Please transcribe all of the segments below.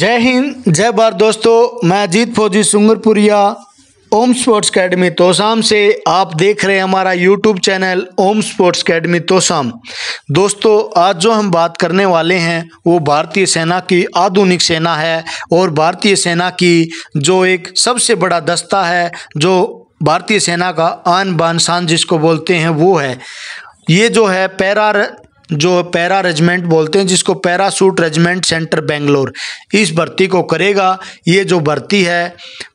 जय हिंद जय भारत दोस्तों मैं अजीत फौजी सुंगरपुरिया ओम स्पोर्ट्स अकेडमी तोसाम से आप देख रहे हैं हमारा YouTube channel Om sports academy Tosham दोस्तों आज जो हम बात करने वाले हैं वो भारतीय सेना की आधुनिक सेना है और भारतीय सेना की जो एक सबसे बड़ा दस्ता है जो भारतीय सेना का आन बान शान जिसको बोलते हैं वो है ये जो है पैरा जो पैरा रेजिमेंट बोलते हैं जिसको पैरासूट रेजिमेंट सेंटर बेंगलोर इस भर्ती को करेगा ये जो भर्ती है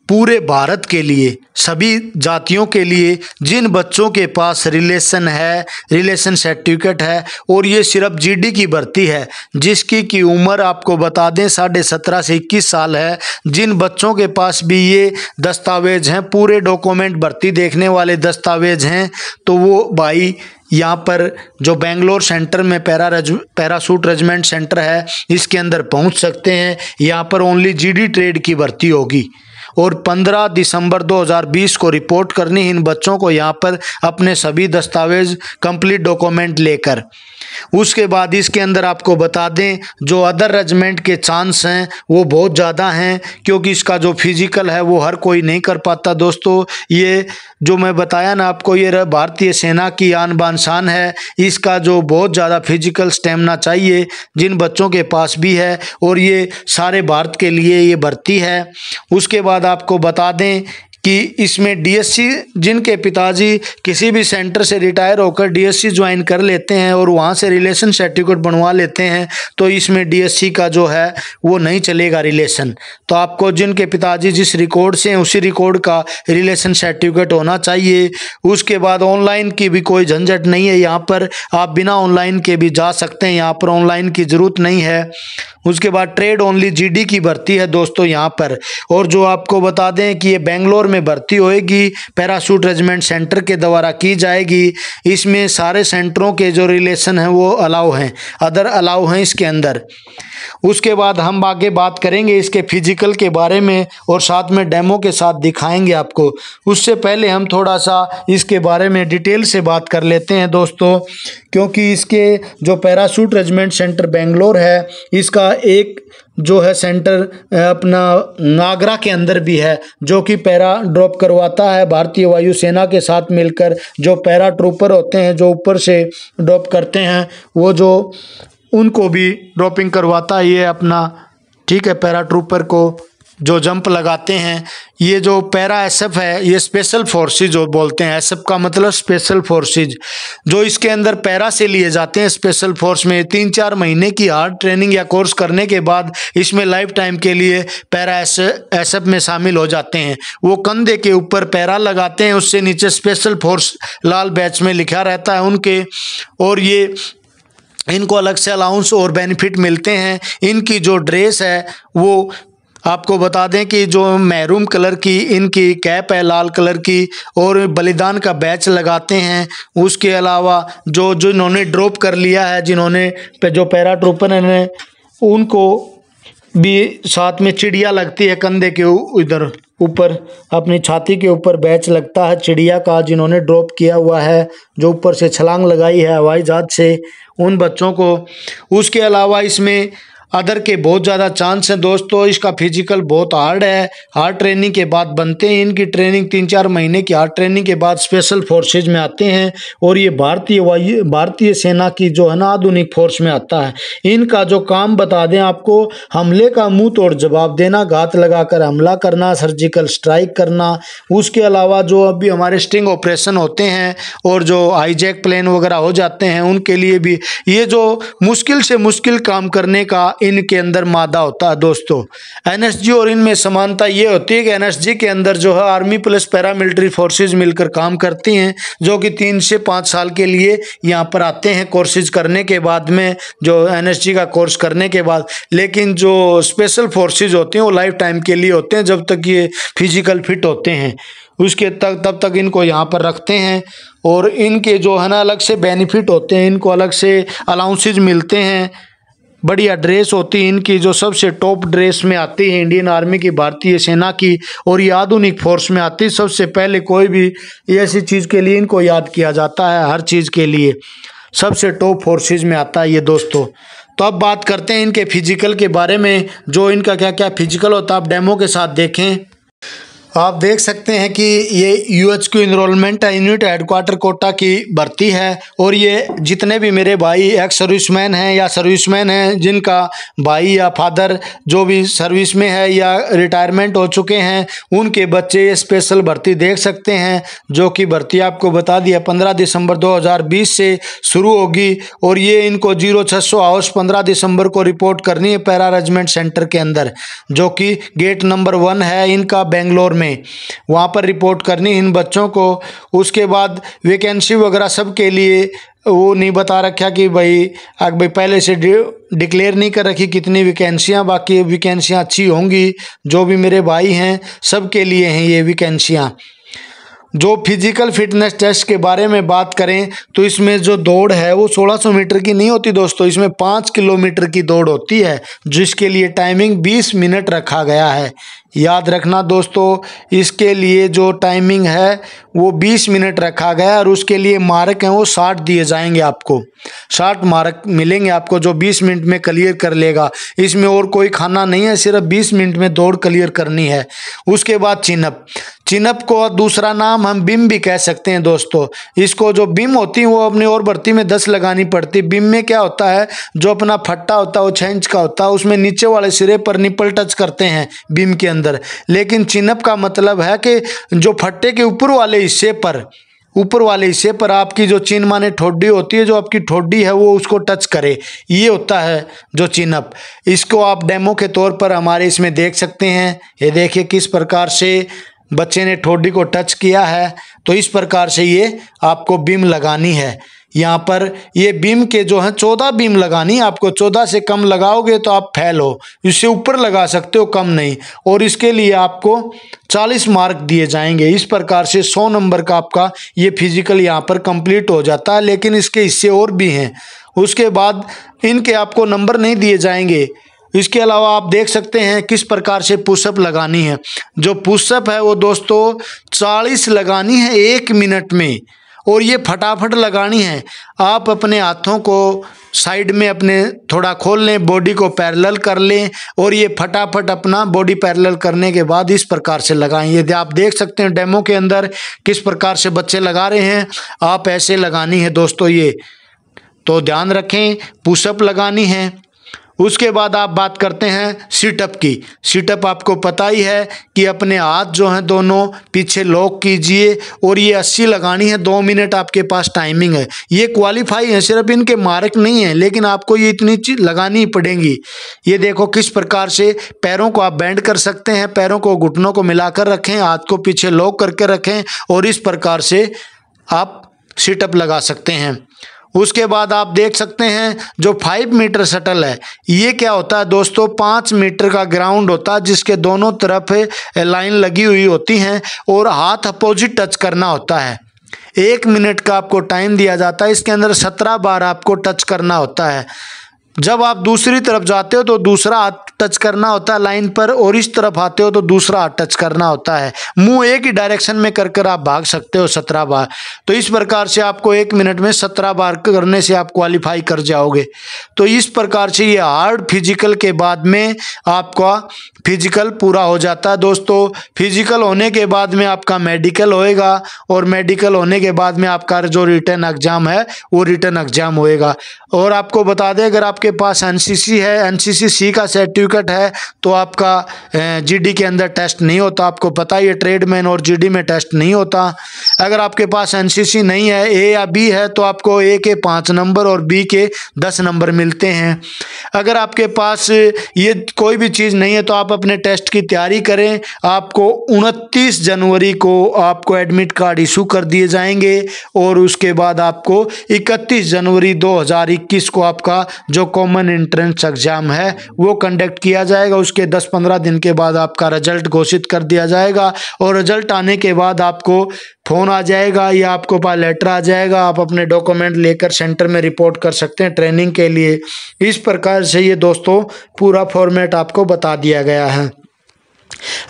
पूरे भारत के लिए सभी जातियों के लिए जिन बच्चों के पास रिलेशन है रिलेशन सर्टिफिकेट है और ये सिर्फ जीडी की भर्ती है जिसकी की उम्र आपको बता दें साढ़े सत्रह से इक्कीस साल है जिन बच्चों के पास भी ये दस्तावेज हैं पूरे डॉक्यूमेंट भर्ती देखने वाले दस्तावेज हैं तो वो भाई यहाँ पर जो बेंगलोर सेंटर में पैरा रज पैरासूट रेजिमेंट सेंटर है इसके अंदर पहुँच सकते हैं यहाँ पर ओनली जीडी ट्रेड की भर्ती होगी और 15 दिसंबर 2020 को रिपोर्ट करनी इन बच्चों को यहाँ पर अपने सभी दस्तावेज़ कंप्लीट डॉक्यूमेंट लेकर उसके बाद इसके अंदर आपको बता दें जो अदर रेजमेंट के चांस हैं वो बहुत ज़्यादा हैं क्योंकि इसका जो फिज़िकल है वो हर कोई नहीं कर पाता दोस्तों ये जो मैं बताया ना आपको ये भारतीय सेना की आन बान शान है इसका जो बहुत ज़्यादा फिजिकल स्टेमिना चाहिए जिन बच्चों के पास भी है और ये सारे भारत के लिए ये भर्ती है उसके बाद आपको बता दें कि इसमें डीएससी जिनके पिताजी किसी भी सेंटर से रिटायर होकर डीएससी ज्वाइन कर लेते हैं और वहाँ से रिलेशन सर्टिफिकेट बनवा लेते हैं तो इसमें डीएससी का जो है वो नहीं चलेगा रिलेशन तो आपको जिनके पिताजी जिस रिकॉर्ड से हैं उसी रिकॉर्ड का रिलेशन सर्टिफिकेट होना चाहिए उसके बाद ऑनलाइन की भी कोई झंझट नहीं है यहाँ पर आप बिना ऑनलाइन के भी जा सकते हैं यहाँ पर ऑनलाइन की ज़रूरत नहीं है उसके बाद ट्रेड ओनली जीडी की भर्ती है दोस्तों यहाँ पर और जो आपको बता दें कि ये बेंगलोर में भर्ती होएगी पैराशूट रेजिमेंट सेंटर के द्वारा की जाएगी इसमें सारे सेंटरों के जो रिलेशन हैं वो अलाउ हैं अदर अलाउ हैं इसके अंदर उसके बाद हम आगे बात करेंगे इसके फिजिकल के बारे में और साथ में डेमो के साथ दिखाएंगे आपको उससे पहले हम थोड़ा सा इसके बारे में डिटेल से बात कर लेते हैं दोस्तों क्योंकि इसके जो पैराशूट रेजमेंट सेंटर बेंगलोर है इसका एक जो है सेंटर अपना नागरा के अंदर भी है जो कि पैरा ड्रॉप करवाता है भारतीय वायुसेना के साथ मिलकर जो पैरा ट्रूपर होते हैं जो ऊपर से ड्रॉप करते हैं वो जो उनको भी ड्रॉपिंग करवाता है ये अपना ठीक है पैरा ट्रूपर को जो जंप लगाते हैं ये जो पैरा एसएफ है ये स्पेशल फोर्सेज जो बोलते हैं एसएफ का मतलब स्पेशल फोर्सेज जो इसके अंदर पैरा से लिए जाते हैं स्पेशल फोर्स में तीन चार महीने की हार्ड ट्रेनिंग या कोर्स करने के बाद इसमें लाइफ टाइम के लिए पैरा एसएफ में शामिल हो जाते हैं वो कंधे के ऊपर पैरा लगाते हैं उससे नीचे स्पेशल फोर्स लाल बैच में लिखा रहता है उनके और ये इनको अलग से अलाउंस और बेनिफिट मिलते हैं इनकी जो ड्रेस है वो आपको बता दें कि जो महरूम कलर की इनकी कैप है लाल कलर की और बलिदान का बैच लगाते हैं उसके अलावा जो जो इन्होंने ड्रॉप कर लिया है जिन्होंने जो पैरा ट्रूपर हैं उनको भी साथ में चिड़िया लगती है कंधे के इधर ऊपर अपनी छाती के ऊपर बैच लगता है चिड़िया का जिन्होंने ड्रॉप किया हुआ है जो ऊपर से छलांग लगाई है हवाई जहाज से उन बच्चों को उसके अलावा इसमें अदर के बहुत ज़्यादा चांस हैं दोस्तों इसका फिजिकल बहुत हार्ड है हार्ड ट्रेनिंग के बाद बनते हैं इनकी ट्रेनिंग तीन चार महीने की हार्ड ट्रेनिंग के बाद स्पेशल फोर्सेज में आते हैं और ये भारतीय वायु भारतीय सेना की जो है ना आधुनिक फोर्स में आता है इनका जो काम बता दें आपको हमले का मुँह तोड़ जवाब देना घात लगा कर हमला करना सर्जिकल स्ट्राइक करना उसके अलावा जो अभी हमारे स्टिंग ऑपरेशन होते हैं और जो हाईजैक प्लेन वगैरह हो जाते हैं उनके लिए भी ये जो मुश्किल से मुश्किल काम करने का इनके अंदर मादा होता है दोस्तों एन और इनमें समानता ये होती है कि एन के अंदर जो है आर्मी प्लस पैरामिलिट्री फोर्सेज मिलकर काम करती हैं जो कि तीन से पाँच साल के लिए यहाँ पर आते हैं कोर्सेज करने के बाद में जो एन का कोर्स करने के बाद लेकिन जो स्पेशल फोर्सेज होते हैं वो लाइफ टाइम के लिए होते हैं जब तक ये फिजिकल फिट होते हैं उसके तक तब तक इनको यहाँ पर रखते हैं और इनके जो है ना अलग से बेनिफिट होते हैं इनको अलग से अलाउंसेज मिलते हैं बढ़िया ड्रेस होती है इनकी जो सबसे टॉप ड्रेस में आती है इंडियन आर्मी की भारतीय सेना की और ये आधुनिक फोर्स में आती है सबसे पहले कोई भी ऐसी चीज़ के लिए इनको याद किया जाता है हर चीज़ के लिए सबसे टॉप फोर्सेज में आता है ये दोस्तों तो अब बात करते हैं इनके फिजिकल के बारे में जो इनका क्या क्या फिजिकल होता है आप डेमो के साथ देखें आप देख सकते हैं कि ये U H Q enrolment unit headquarter Kota की भर्ती है और ये जितने भी मेरे भाई एक्स सर्विसमैन हैं या सर्विसमैन हैं जिनका भाई या फादर जो भी सर्विस में है या रिटायरमेंट हो चुके हैं उनके बच्चे ये स्पेशल भर्ती देख सकते हैं जो कि भर्ती आपको बता दिया पंद्रह दिसंबर दो हज़ार बीस से शुरू होगी और ये इनको जीरो छः सौ हाउस पंद्रह दिसंबर को रिपोर्ट करनी है पैरा रेजमेंट सेंटर के अंदर जो कि गेट नंबर वन है इनका बेंगलोर में वहाँ पर रिपोर्ट करनी इन बच्चों को उसके बाद वैकेंसी वगैरह सब के लिए वो नहीं बता रखा कि भाई अगर भाई पहले से डिक्लेयर नहीं कर रखी कितनी वैकेंसियाँ बाकी वैकेंसियाँ अच्छी होंगी जो भी मेरे भाई हैं सब के लिए हैं ये वैकेंसियाँ जो फिजिकल फिटनेस टेस्ट के बारे में बात करें तो इसमें जो दौड़ है वो 1600 मीटर की नहीं होती दोस्तों इसमें पाँच किलोमीटर की दौड़ होती है जिसके लिए टाइमिंग 20 मिनट रखा गया है याद रखना दोस्तों इसके लिए जो टाइमिंग है वो 20 मिनट रखा गया है और उसके लिए मार्क हैं वो 60 दिए जाएंगे आपको 60 मार्क मिलेंगे आपको जो 20 मिनट में क्लियर कर लेगा इसमें और कोई खाना नहीं है सिर्फ 20 मिनट में दौड़ क्लियर करनी है उसके बाद चिनअप चिनप को दूसरा नाम हम बिम भी कह सकते हैं दोस्तों इसको जो बिम होती है वो अपनी और बढ़ती में दस लगानी पड़ती बिम में क्या होता है जो अपना फट्टा होता है वो छः इंच का होता है उसमें नीचे वाले सिरे पर निपल टच करते हैं बिम के अंदर लेकिन चिनप का मतलब है कि जो फट्टे के ऊपर वाले हिस्से पर ऊपर वाले हिस्से पर आपकी जो चिन माने ठोडी होती है जो आपकी ठोडी है वो उसको टच करे ये होता है जो चिनप इसको आप डेमो के तौर पर हमारे इसमें देख सकते हैं ये देखिए किस प्रकार से बच्चे ने ठोडी को टच किया है तो इस प्रकार से ये आपको बीम लगानी है यहाँ पर ये बीम के जो है चौदह बीम लगानी आपको चौदह से कम लगाओगे तो आप फैल हो इससे ऊपर लगा सकते हो कम नहीं और इसके लिए आपको चालीस मार्क दिए जाएंगे इस प्रकार से सौ नंबर का आपका ये फिजिकल यहाँ पर कंप्लीट हो जाता है लेकिन इसके हिस्से और भी हैं उसके बाद इनके आपको नंबर नहीं दिए जाएंगे इसके अलावा आप देख सकते हैं किस प्रकार से पुशअप लगानी है जो पुशअप है वो दोस्तों चालीस लगानी है एक मिनट में और ये फटाफट लगानी है आप अपने हाथों को साइड में अपने थोड़ा खोल लें बॉडी को पैरेलल कर लें और ये फटाफट अपना बॉडी पैरेलल करने के बाद इस प्रकार से लगाएं ये आप देख सकते हैं डेमो के अंदर किस प्रकार से बच्चे लगा रहे हैं आप ऐसे लगानी है दोस्तों ये तो ध्यान रखें पुशअप लगानी है उसके बाद आप बात करते हैं सिटअप की सिटअप आपको पता ही है कि अपने हाथ जो हैं दोनों पीछे लॉक कीजिए और ये अस्सी लगानी है दो मिनट आपके पास टाइमिंग है ये क्वालिफाई है सिर्फ इनके मार्क नहीं है लेकिन आपको ये इतनी चीज लगानी पड़ेंगी ये देखो किस प्रकार से पैरों को आप बैंड कर सकते हैं पैरों को घुटनों को मिलाकर रखें हाथ को पीछे लॉक करके रखें और इस प्रकार से आप सिटअप लगा सकते हैं उसके बाद आप देख सकते हैं जो फाइव मीटर शटल है ये क्या होता है दोस्तों पाँच मीटर का ग्राउंड होता है जिसके दोनों तरफ लाइन लगी हुई होती हैं और हाथ अपोजिट टच करना होता है एक मिनट का आपको टाइम दिया जाता है इसके अंदर सत्रह बार आपको टच करना होता है जब आप दूसरी तरफ जाते हो तो दूसरा हाथ टच करना होता है लाइन पर और इस तरफ आते हो तो दूसरा हाथ टच करना होता है मुंह एक ही डायरेक्शन में कर कर आप भाग सकते हो सत्रह बार तो इस प्रकार से आपको एक मिनट में सत्रह बार करने से आप क्वालिफाई कर जाओगे तो इस प्रकार से ये हार्ड फिजिकल के बाद में आपका फिजिकल पूरा हो जाता है दोस्तों फिजिकल होने के बाद में आपका मेडिकल होएगा और मेडिकल होने के बाद में आपका जो रिटर्न एग्जाम है वो रिटर्न एग्जाम होएगा और आपको बता दें अगर आपके आपके पास एनसीसी है एनसीसी सी का सर्टिफिकेट है तो आपका जीडी के अंदर टेस्ट नहीं होता आपको पता ही है ट्रेडमैन और जीडी में टेस्ट नहीं होता अगर आपके पास एनसीसी नहीं है ए या बी है तो आपको ए के पाँच नंबर और बी के दस नंबर मिलते हैं अगर आपके पास ये कोई भी चीज़ नहीं है तो आप अपने टेस्ट की तैयारी करें आपको उनतीस जनवरी को आपको एडमिट कार्ड इशू कर दिए जाएंगे और उसके बाद आपको इकतीस जनवरी दो को आपका जो कॉमन एंट्रेंस एग्ज़ाम है वो कंडक्ट किया जाएगा उसके 10-15 दिन के बाद आपका रिजल्ट घोषित कर दिया जाएगा और रिजल्ट आने के बाद आपको फ़ोन आ जाएगा या आपको पास लेटर आ जाएगा आप अपने डॉक्यूमेंट लेकर सेंटर में रिपोर्ट कर सकते हैं ट्रेनिंग के लिए इस प्रकार से ये दोस्तों पूरा फॉर्मेट आपको बता दिया गया है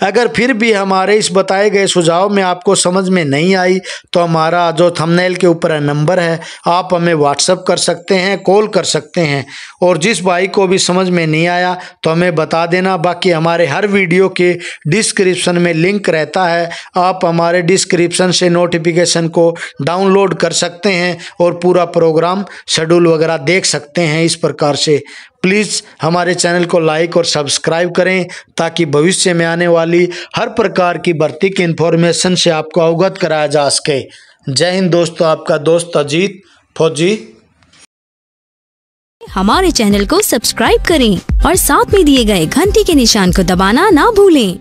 अगर फिर भी हमारे इस बताए गए सुझाव में आपको समझ में नहीं आई तो हमारा जो थंबनेल के ऊपर नंबर है आप हमें व्हाट्सअप कर सकते हैं कॉल कर सकते हैं और जिस भाई को भी समझ में नहीं आया तो हमें बता देना बाकी हमारे हर वीडियो के डिस्क्रिप्शन में लिंक रहता है आप हमारे डिस्क्रिप्शन से नोटिफिकेशन को डाउनलोड कर सकते हैं और पूरा प्रोग्राम शेड्यूल वगैरह देख सकते हैं इस प्रकार से प्लीज़ हमारे चैनल को लाइक और सब्सक्राइब करें ताकि भविष्य में आने वाली हर प्रकार की भर्ती की इन्फॉर्मेशन से आपको अवगत कराया जा सके जय हिंद दोस्तों आपका दोस्त अजीत फौजी हमारे चैनल को सब्सक्राइब करें और साथ में दिए गए घंटी के निशान को दबाना ना भूलें